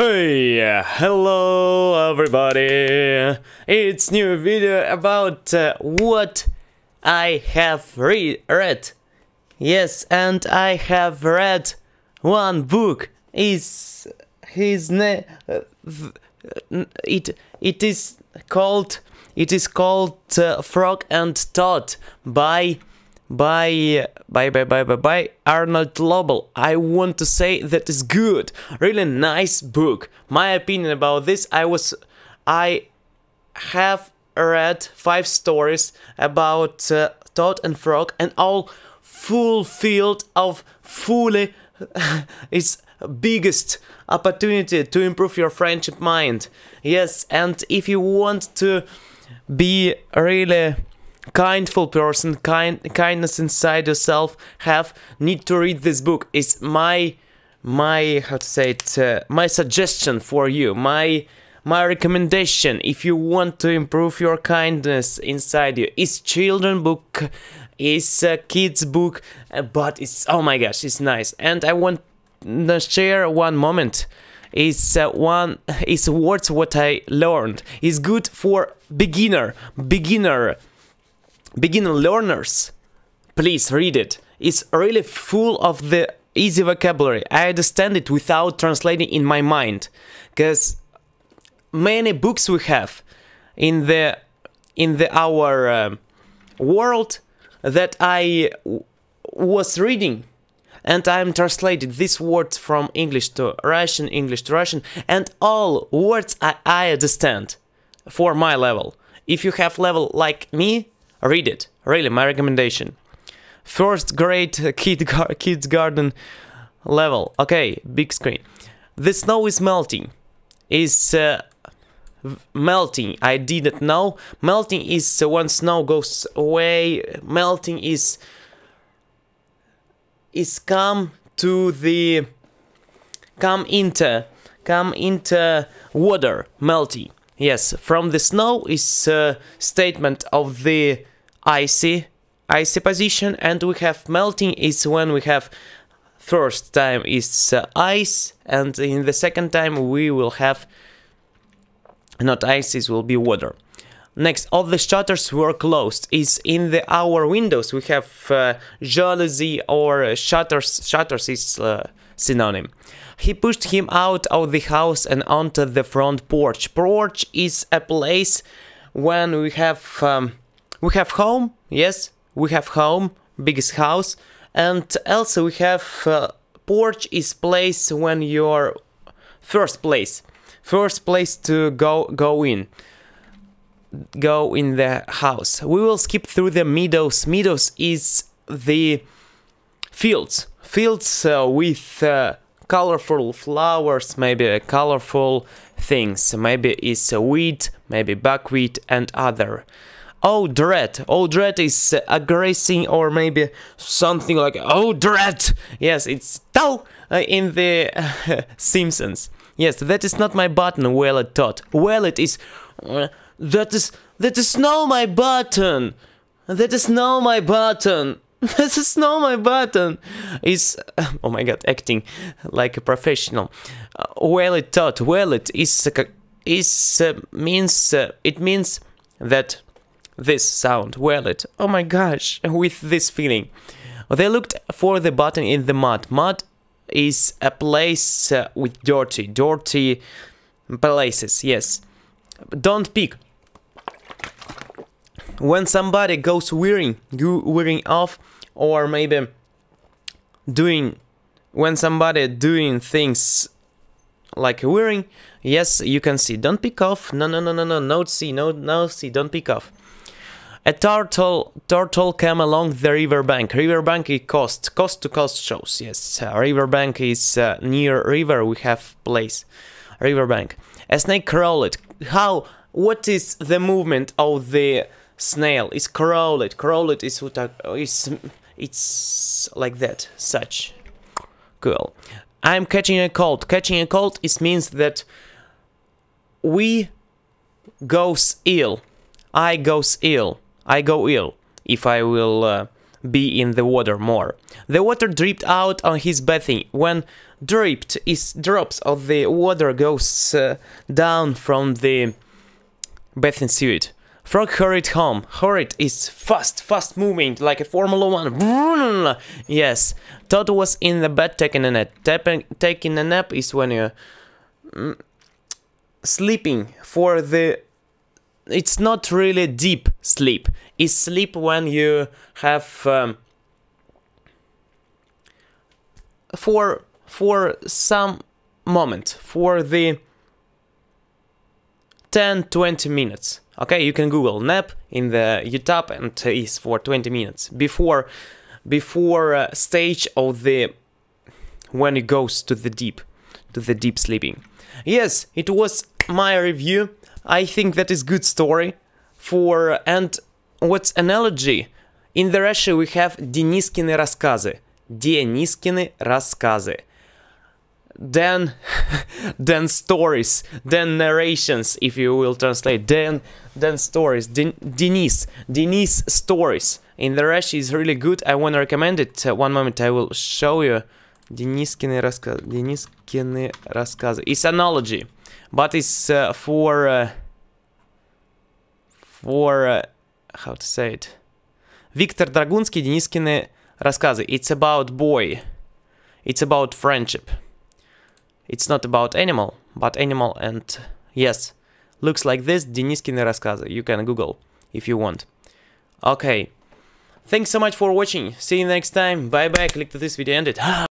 Hey, hello everybody! It's new video about uh, what I have re read. Yes, and I have read one book. Is his name? Uh, it it is called it is called uh, Frog and Todd by by by by by by, by Arnold Lobel. I want to say that is good, really nice book. My opinion about this, I was, I have read five stories about uh, Todd and Frog, and all full field of fully its biggest opportunity to improve your friendship mind. Yes, and if you want to be really kindful person, kind kindness inside yourself have, need to read this book. is my my how to say it uh, my suggestion for you my my recommendation if you want to improve your kindness inside you is children book is a kids book uh, but it's oh my gosh it's nice and i want to share one moment is uh, one is words what i learned is good for beginner beginner beginner learners, please read it. It's really full of the easy vocabulary. I understand it without translating in my mind, because many books we have in the in the our uh, world that I was reading and I'm translated these words from English to Russian, English to Russian, and all words I, I understand for my level. If you have level like me, Read it. Really, my recommendation. First grade kid gar kids garden level. Okay, big screen. The snow is melting. Is uh, melting. I didn't know. Melting is uh, when snow goes away. Melting is is come to the come into come into water melting. Yes, from the snow is a uh, statement of the icy, icy position and we have melting is when we have first time is uh, ice and in the second time we will have not ice, it will be water. Next, all the shutters were closed. Is in the our windows we have uh, jealousy or shutters. Shutters is uh, synonym. He pushed him out of the house and onto the front porch. Porch is a place when we have um, we have home, yes, we have home, biggest house, and also we have uh, porch is place when you're first place, first place to go go in, go in the house. We will skip through the meadows. Meadows is the fields, fields uh, with uh, colorful flowers, maybe colorful things, maybe it's wheat, maybe buckwheat and other. Oh, Oh, Odret is uh, aggressing or maybe something like Oh, Odret. Yes, it's Tau uh, in the Simpsons. Yes, that is not my button, well it thought. Well it is... Uh, that is... That is no my button! That is no my button! that is no my button! Is... oh my god, acting like a professional. Uh, well it thought, well it is... is means... it means that this sound, wallet. Oh my gosh, with this feeling. They looked for the button in the mud. Mud is a place uh, with dirty, dirty places, yes. Don't pick. When somebody goes wearing, you wearing off, or maybe doing, when somebody doing things like wearing, yes, you can see. Don't pick off. No, no, no, no, no. No, see, No, no see. Don't pick off. A turtle turtle came along the riverbank. Riverbank it cost cost to cost shows. Yes, uh, riverbank is uh, near river. We have place. Riverbank. A snake crawled. How? What is the movement of the snail? It's crawled. Crawled is it's like that. Such. Cool. I'm catching a cold. Catching a cold is means that we goes ill. I goes ill. I go ill if I will uh, be in the water more. The water dripped out on his bathing. When dripped is drops of the water goes uh, down from the bathing suit. Frog hurried home. Hurried is fast, fast moving like a Formula One. Yes, Todd was in the bed taking a nap. Tapping, taking a nap is when you're uh, mm, sleeping for the it's not really deep sleep. It's sleep when you have um, for for some moment for the 10 20 minutes. Okay, you can Google nap in the YouTube and it's for 20 minutes before before uh, stage of the when it goes to the deep to the deep sleeping. Yes, it was my review I think that is good story for and what's analogy? In the Russia we have Deniskины рассказы. Deniskины рассказы. Then, then stories, then narrations, if you will translate. Then, then stories. Den, Denis, Denis stories. In the Russian is really good. I wanna recommend it. Uh, one moment, I will show you. Денискины рассказы. Денискины рассказы. It's analogy but it's uh, for uh, for uh, how to say it. Victor Dragunsky Денискины рассказы. It's about boy. It's about friendship. It's not about animal, but animal and yes, looks like this. Денискины рассказы. You can Google if you want. Okay. Thanks so much for watching. See you next time. Bye bye. Click to this video. and it. Ah!